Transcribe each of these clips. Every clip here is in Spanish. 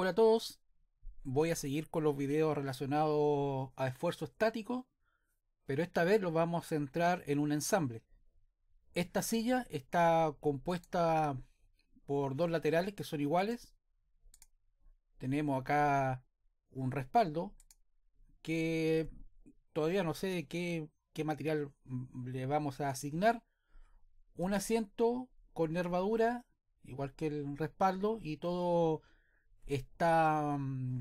Hola a todos, voy a seguir con los videos relacionados a esfuerzo estático, pero esta vez los vamos a centrar en un ensamble. Esta silla está compuesta por dos laterales que son iguales. Tenemos acá un respaldo que todavía no sé de qué, qué material le vamos a asignar. Un asiento con nervadura, igual que el respaldo, y todo está, mm,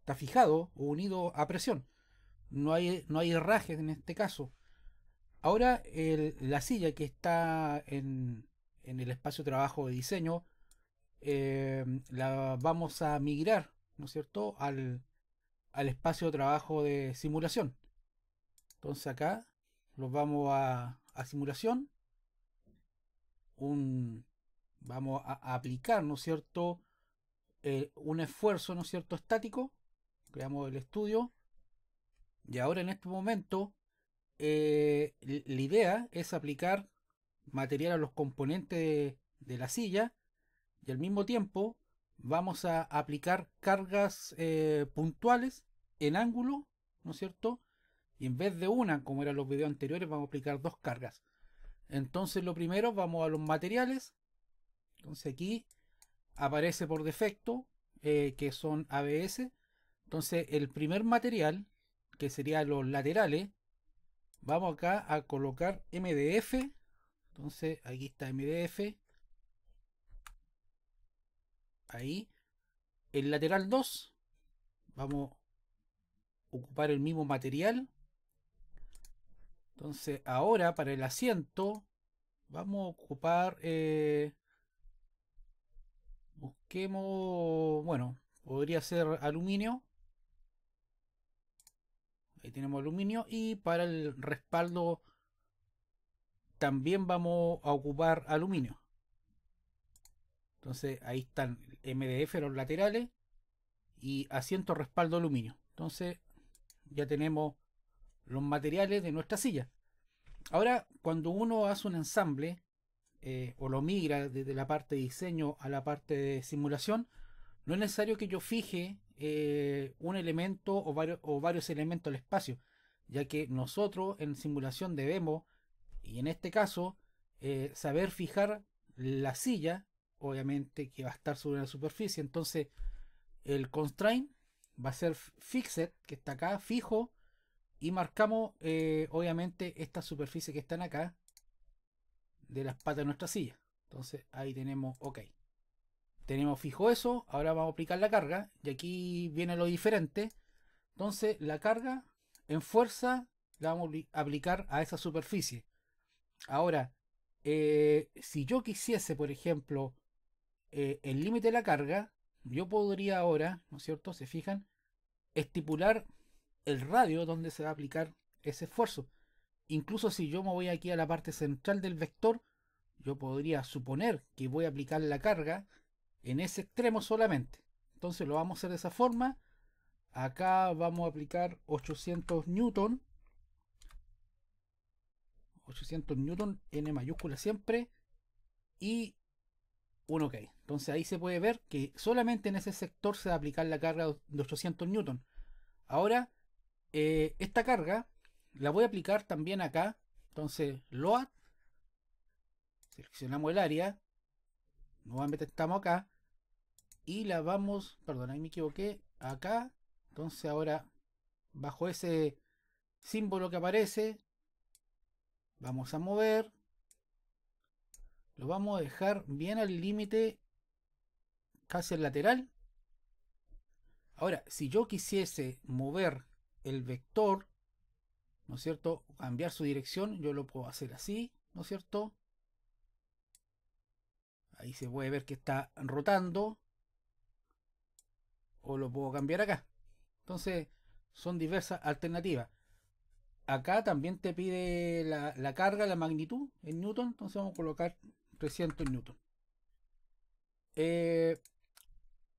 está fijado o unido a presión. No hay, no hay herrajes en este caso. Ahora la silla que está en, el espacio de trabajo de diseño eh, la vamos a migrar, ¿no es cierto?, al, espacio de trabajo de simulación. Entonces acá los vamos a, simulación. vamos a aplicar, ¿no es cierto?, eh, un esfuerzo, ¿no es cierto?, estático, creamos el estudio, y ahora en este momento eh, la idea es aplicar material a los componentes de, la silla y al mismo tiempo vamos a aplicar cargas eh, puntuales en ángulo, ¿no es cierto? Y en vez de una, como eran los videos anteriores, vamos a aplicar dos cargas. Entonces lo primero, vamos a los materiales. Entonces aquí aparece por defecto, eh, que son ABS. Entonces, el primer material, que sería los laterales, vamos acá a colocar MDF. Entonces, aquí está MDF. Ahí. El lateral 2, vamos a ocupar el mismo material. Entonces, ahora para el asiento, vamos a ocupar eh, Busquemos, bueno, podría ser aluminio. Ahí tenemos aluminio y para el respaldo también vamos a ocupar aluminio. Entonces ahí están MDF los laterales y asiento respaldo aluminio. Entonces ya tenemos los materiales de nuestra silla. Ahora cuando uno hace un ensamble eh, o lo migra desde la parte de diseño a la parte de simulación, no es necesario que yo fije eh, un elemento o varios, elementos del espacio, ya que nosotros en simulación debemos, y en este caso, eh, saber fijar la silla, obviamente que va a estar sobre la superficie, entonces el constraint va a ser fixed, que está acá, fijo, y marcamos obviamente esta superficie que están acá, de las patas de nuestra silla. Entonces ahí tenemos OK. Tenemos fijo eso, ahora vamos a aplicar la carga y aquí viene lo diferente. Entonces la carga en fuerza la vamos a aplicar a esa superficie. Ahora, eh, si yo quisiese, por ejemplo, eh, el límite de la carga, yo podría ahora, ¿no es cierto? Se fijan, estipular el radio donde se va a aplicar ese esfuerzo incluso si yo me voy aquí a la parte central del vector, yo podría suponer que voy a aplicar la carga en ese extremo solamente. Entonces lo vamos a hacer de esa forma. Acá vamos a aplicar 800 newton. 800 newton, N mayúscula siempre. Y un OK. Entonces ahí se puede ver que solamente en ese sector se va a aplicar la carga de 800 newton. Ahora, eh, esta carga la voy a aplicar también acá. Entonces, load. Seleccionamos el área. Nuevamente estamos acá. Y la vamos, perdón, ahí me equivoqué. Acá. Entonces ahora, bajo ese símbolo que aparece, vamos a mover. Lo vamos a dejar bien al límite, casi al lateral. Ahora, si yo quisiese mover el vector ¿no es cierto? Cambiar su dirección, yo lo puedo hacer así, ¿no es cierto? Ahí se puede ver que está rotando. O lo puedo cambiar acá. Entonces, son diversas alternativas. Acá también te pide la, carga, la magnitud en Newton. Entonces vamos a colocar 300 en Newton. Eh,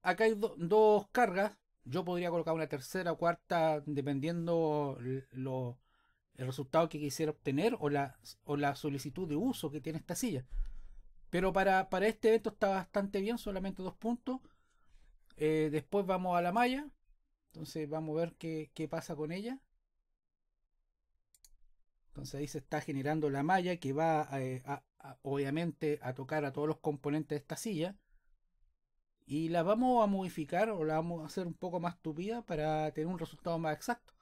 acá hay dos cargas. Yo podría colocar una tercera o cuarta dependiendo lo, el resultado que quisiera obtener o la, o la solicitud de uso que tiene esta silla. Pero para, para este evento está bastante bien, solamente dos puntos. Eh, después vamos a la malla. Entonces vamos a ver qué, qué pasa con ella. Entonces ahí se está generando la malla que va eh, obviamente a tocar a todos los componentes de esta silla. Y la vamos a modificar o la vamos a hacer un poco más tupida para tener un resultado más exacto.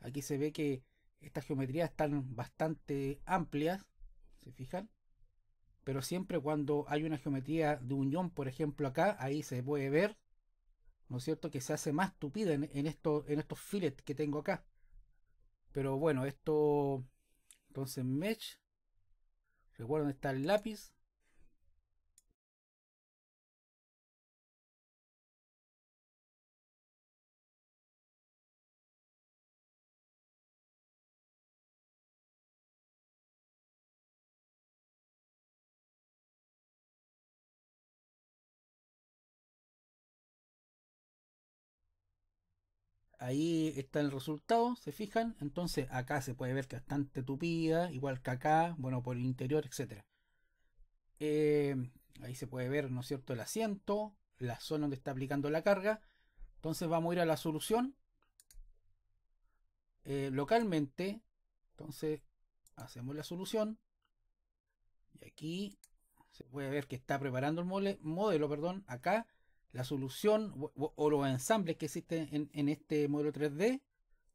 Aquí se ve que estas geometrías están bastante amplias, ¿se fijan? Pero siempre cuando hay una geometría de unión, por ejemplo acá, ahí se puede ver, ¿no es cierto?, que se hace más tupida en, en, esto, en estos fillets que tengo acá. Pero bueno, esto... Entonces mesh, recuerden está el lápiz, ahí está el resultado, se fijan, entonces acá se puede ver que bastante tupida, igual que acá, bueno, por el interior, etc. Eh, ahí se puede ver, ¿no es cierto?, el asiento, la zona donde está aplicando la carga. Entonces vamos a ir a la solución eh, localmente. Entonces hacemos la solución. Y aquí se puede ver que está preparando el modelo, perdón, acá la solución o, los ensambles que existen en, este modelo 3D,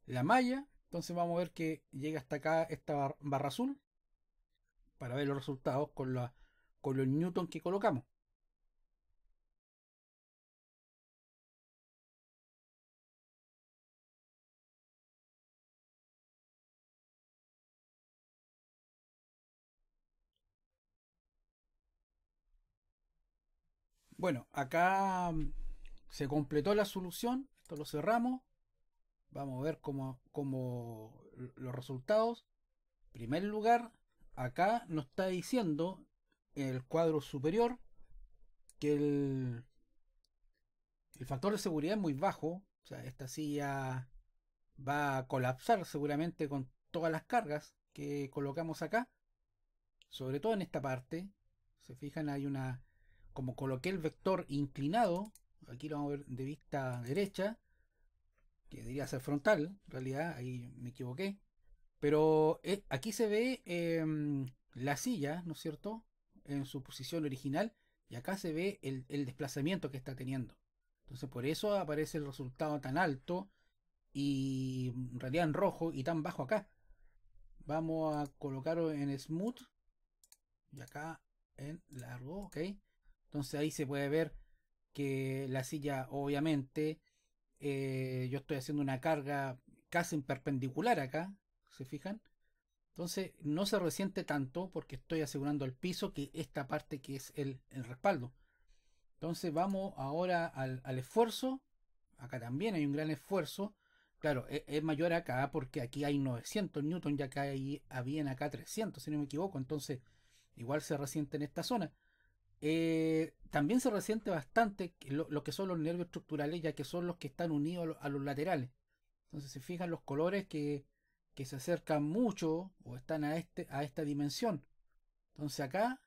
la malla. Entonces vamos a ver que llega hasta acá esta barra azul para ver los resultados con, con los newton que colocamos. Bueno, acá mm, se completó la solución. Esto lo cerramos. Vamos a ver cómo, los resultados. En primer lugar, acá nos está diciendo en el cuadro superior que el, el factor de seguridad es muy bajo. O sea, esta silla va a colapsar seguramente con todas las cargas que colocamos acá. Sobre todo en esta parte. Se fijan, hay una como coloqué el vector inclinado, aquí lo vamos a ver de vista derecha, que diría ser frontal, en realidad ahí me equivoqué, pero eh, aquí se ve em, la silla, ¿no es cierto?, en su posición original, y acá se ve el, el desplazamiento que está teniendo. Entonces por eso aparece el resultado tan alto y en realidad en rojo y tan bajo acá. Vamos a colocarlo en smooth y acá en largo, ok. Entonces ahí se puede ver que la silla, obviamente, eh, yo estoy haciendo una carga casi en perpendicular acá, ¿se fijan? Entonces no se resiente tanto porque estoy asegurando el piso que esta parte que es el, respaldo. Entonces vamos ahora al, esfuerzo. Acá también hay un gran esfuerzo. Claro, e, es, mayor acá porque aquí hay 900 newton ya que hay, habían acá 300, si no me equivoco. Entonces igual se resiente en esta zona. Eh, también se resiente bastante lo, que son los nervios estructurales, ya que son los que están unidos a, los laterales. Entonces se fijan los colores que, se acercan mucho o están a, este, a esta dimensión. Entonces acá,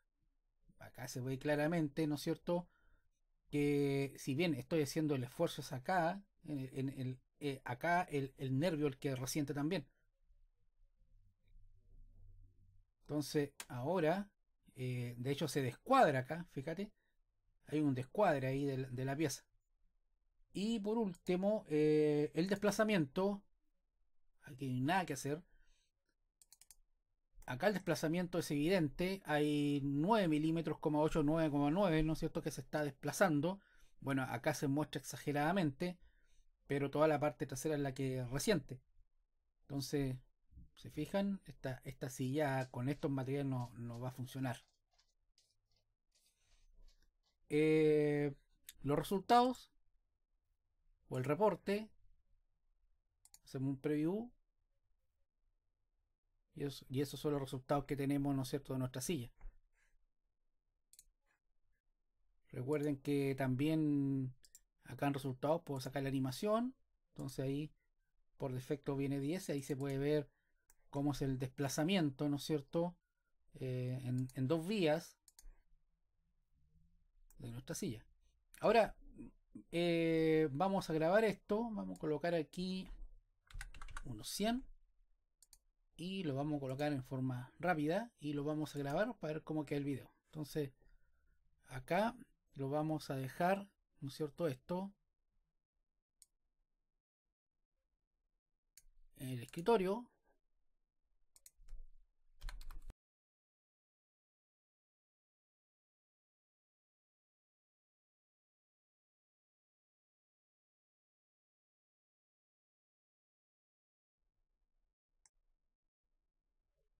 acá se ve claramente, ¿no es cierto? Que si bien estoy haciendo el esfuerzo es acá, en eh, acá el, el nervio el que resiente también. Entonces ahora eh, de hecho, se descuadra acá, fíjate. Hay un descuadre ahí de, la pieza. Y por último, eh, el desplazamiento. Aquí hay nada que hacer. Acá el desplazamiento es evidente. Hay 9 milímetros, 8, 9,9, ¿no es cierto? Que se está desplazando. Bueno, acá se muestra exageradamente. Pero toda la parte trasera es la que reciente Entonces, se fijan, esta, esta silla con estos materiales no, va a funcionar. Eh, los resultados o el reporte. Hacemos un preview. Y, y esos son los resultados que tenemos, ¿no es cierto?, de nuestra silla. Recuerden que también acá en resultados puedo sacar la animación. Entonces ahí por defecto viene 10. Ahí se puede ver Cómo es el desplazamiento, ¿no es cierto?, eh, en, dos vías de nuestra silla. Ahora eh, vamos a grabar esto, vamos a colocar aquí unos 100 y lo vamos a colocar en forma rápida y lo vamos a grabar para ver cómo queda el video. Entonces acá lo vamos a dejar, ¿no es cierto?, esto en el escritorio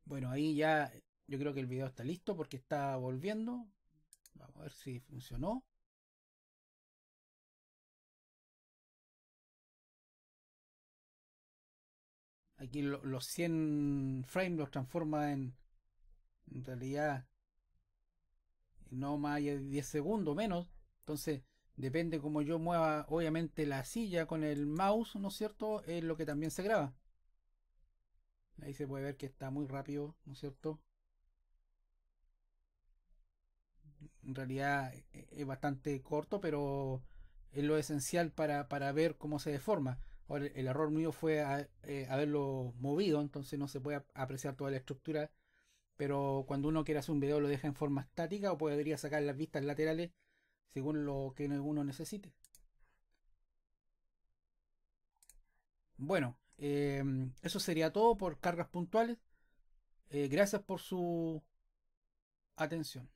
Bueno, ahí ya yo creo que el video está listo porque está volviendo. Vamos a ver si funcionó. Aquí los 100 frames los transforma en, en realidad no más de 10 segundos menos. Entonces, depende como yo mueva, obviamente, la silla con el mouse, ¿no es cierto? Es lo que también se graba. Ahí se puede ver que está muy rápido, ¿no es cierto? En realidad eh, es bastante corto, pero es lo esencial para, para ver cómo se deforma. Ahora, el error mío fue eh, haberlo movido, entonces no se puede apreciar toda la estructura. Pero cuando uno quiere hacer un video lo deja en forma estática o podría sacar las vistas laterales según lo que uno necesite. Bueno, Em, eso sería todo por cargas puntuales. Eh, gracias por su atención.